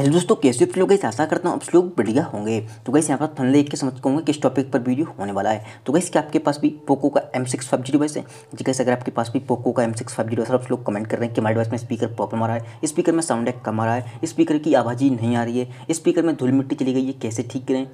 hello दोस्तों कैसे हो लोग आशा करता हूँ आप लोग बढ़िया होंगे तो कैसे यहाँ पर फन देख के समझ पाऊंगे किस टॉपिक पर वीडियो होने वाला है तो कैसे आपके पास भी पोको का एम सिक्स फाइव है जी कैसे अगर आपके पास भी पोको का एम सिक्स फाइव जीरो आप लोग कमेंट कर रहे हैं कि हमारे डिवाइस में स्पीकर प्रॉब्लम आ रहा है स्पीकर में साउंड कम आ रहा है स्पीकर की आवाज़ी नहीं आ रही है स्पीकर में धुल मिट्टी चली गई है कैसे ठीक करें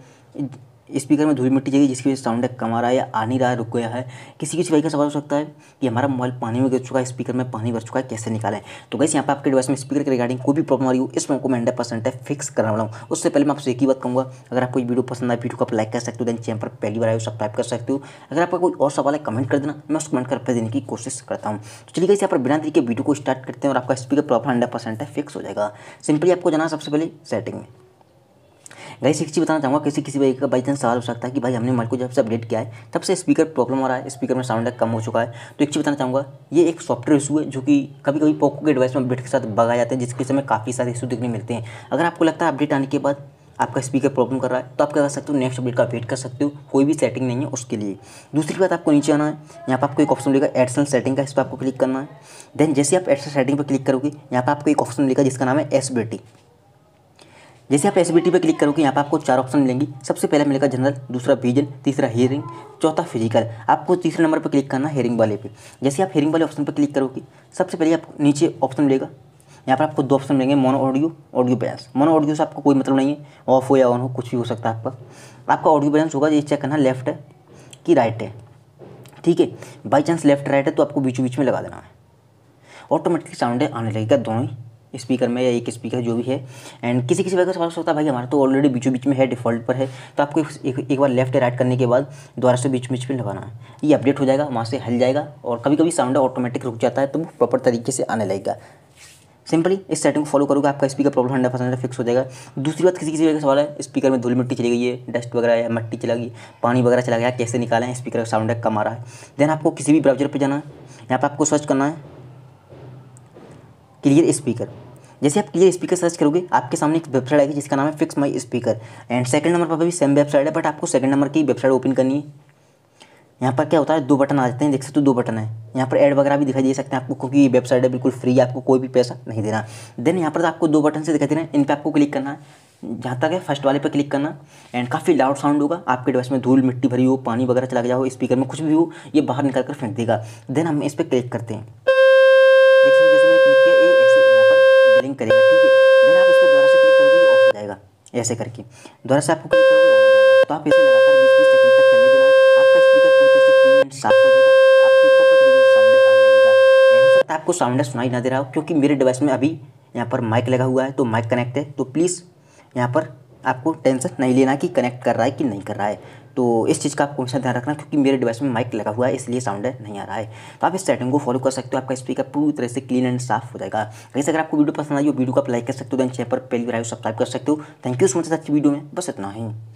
स्पीकर में धूल मिट्टी जाएगी जिसकी वजह से साउंड कम आ रहा है या आ नहीं रहा है रुक गया है किसी किसी भाई का सवाल हो सकता है कि हमारा मोबाइल पानी में गिर चुका है स्पीकर में पानी भर चुका है कैसे निकालें तो कैसे यहाँ पर आपके डिवाइस में स्पीकर के रिगार्डिंग कोई भी प्रॉब्लम आ रही हो इस प्रॉब्लम को मैं हंड्रेड परसेंट फिक्स करा वाला हूँ उससे पहले मैं आपसे एक ही बात कहूँगा अगर आपको वीडियो पसंद आए वीडियो को आप लाइक कर सकते हो देन चैनल पर पहली बार आए सब्सक्राइब कर सकते हो अगर आपका कोई और सवाल है कमेंट कर देना मैं उस कमेंट कर देने की कोशिश करता हूँ तो चलिए कैसे यहाँ पर बिना तरीके वीडियो को स्टार्ट करते हैं और आपका speaker proper hundred percent fix हो जाएगा सिंपली आपको जाना सबसे पहले सेटिंग में गाइस एक चीज़ बताना चाहूँगा किसी किसी भाई का बाई चांस सवाल हो सकता है कि भाई हमने मोबाइल को जब से अपडेट किया है तब से स्पीकर प्रॉब्लम आ रहा है स्पीकर में साउंड कम हो चुका है तो एक चीज़ बताना चाहूँगा ये एक सॉफ्टवेयर इशू है जो कि कभी कभी पोको के डिवाइस में अपडेट के साथ बगाए जाते हैं जिसके समय काफ़ी सारे इशू देखने मिलते हैं अगर आपको लगता है अपडेट आने के बाद आपका स्पीकर प्रॉब्लम कर रहा है तो आप क्या कर सकते हो नेक्स्ट अपडेट का वेट कर सकते हो कोई भी सेटिंग नहीं है उसके लिए दूसरी बात आपको नीचे आना है यहाँ पर आपको एक ऑप्शन मिलेगा एडसन सेटिंग का इस पर आपको क्लिक करना है देन जैसे आप एडसन सेटिंग पर क्लिक करोगे यहाँ पर आपको एक ऑप्शन मिलेगा जिसका नाम है एस जैसे आप एस पे क्लिक करोगे यहाँ पर आपको चार ऑप्शन मिलेंगी सबसे पहले मिलेगा जनरल दूसरा विजन तीसरा हेयरिंग चौथा फिजिकल आपको तीसरे नंबर पर क्लिक करना हेयरिंग वाले पे जैसे आप हेयरिंग वाले ऑप्शन पर क्लिक करोगे सबसे पहले आपको नीचे ऑप्शन मिलेगा यहाँ पर आपको दो ऑप्शन मिलेंगे mono audio audio balance mono audio से आपको कोई मतलब नहीं है ऑफ हो या ऑन हो कुछ भी हो सकता है आपका आपका ऑडियो बैलेंस होगा ये चेक करना लेफ्ट है कि राइट है ठीक है बाई चांस लेफ्ट राइट है तो आपको बीचों बीच में लगा देना है ऑटोमेटिकली साउंड आने लगेगा दोनों ही स्पीकर में या एक स्पीकर जो भी है एंड किसी किसी वजह से सकता है भाई हमारा तो ऑलरेडी बीचों बीच में है डिफ़ॉल्ट पर है तो आपको एक, एक बार लेफ्ट राइट करने के बाद दोबारा से बीच बीच में लगाना है ये अपडेट हो जाएगा वहाँ से हल जाएगा और कभी कभी साउंड ऑटोमेटिक रुक जाता है तो वो प्रॉपर तरीके से आने लगेगा सिंपली इस सेटिंग को फॉलो करोगे आपका speaker problem hundred percent fix हो जाएगा दूसरी बात किसी किसी का सवाल है स्पीकर में धूल मिट्टी चली गई है डस्ट वगैरह या मिट्टी चला गई पानी वगैरह चला गया कैसे निकालें स्पीकर का साउंड कम आ रहा है देन आपको किसी भी ब्राउजर पर जाना है यहाँ पर आपको सर्च करना है क्लियर स्पीकर जैसे आप क्लियर स्पीकर सर्च करोगे आपके सामने एक वेबसाइट आएगी जिसका नाम है fix my speaker and second number पर भी सेम वेबसाइट है बट आपको सेकंड नंबर की वेबसाइट ओपन करनी है यहाँ पर क्या होता है दो बटन आ जाते हैं देख सकते हो दो बटन है यहाँ पर एड वगैरह भी दिखाई दे सकते हैं आपको क्योंकि वेबसाइट है बिल्कुल फ्री आपको कोई भी पैसा नहीं देना देन यहाँ पर आपको दो बटन से दिखाई दे रहे हैं इन पर आपको क्लिक करना है जहाँ तक है फर्स्ट वाले पर क्लिक करना एंड काफ़ी लाउड साउंड होगा आपके डिवाइस में धूल मिट्टी भरी हो पानी वगैरह चला गया हो स्पीकर में कुछ भी हो ये बाहर निकल कर फेंक देगा देन हम इस पर क्लिक करते हैं ऐसे करके दोबारा से आपको तो, तो आप इसे लगातार बीस बीस सेकंड तक चलने देना आपका स्पीकर पूरी तरह से क्लीन एंड साफ हो जाएगा आपको साउंड सुनाई ना दे रहा हो क्योंकि मेरे डिवाइस में अभी यहाँ पर माइक लगा हुआ है तो माइक कनेक्ट है तो प्लीज़ यहाँ पर आपको टेंशन नहीं लेना कि कनेक्ट कर रहा है कि नहीं कर रहा है तो इस चीज़ का आपको हमेशा ध्यान रखना क्योंकि मेरे डिवाइस में माइक लगा हुआ है इसलिए साउंड नहीं आ रहा है तो आप इस सेटिंग को फॉलो कर सकते हो आपका स्पीकर पूरी तरह से क्लीन एंड साफ हो जाएगा वैसे अगर आपको वीडियो पसंद आई हो वीडियो को आप लाइक कर सकते हो दैन चैनल पर पहली बार सब्सक्राइब कर सकते हो थैंक यू सो मच अच्छी वीडियो में बस इतना ही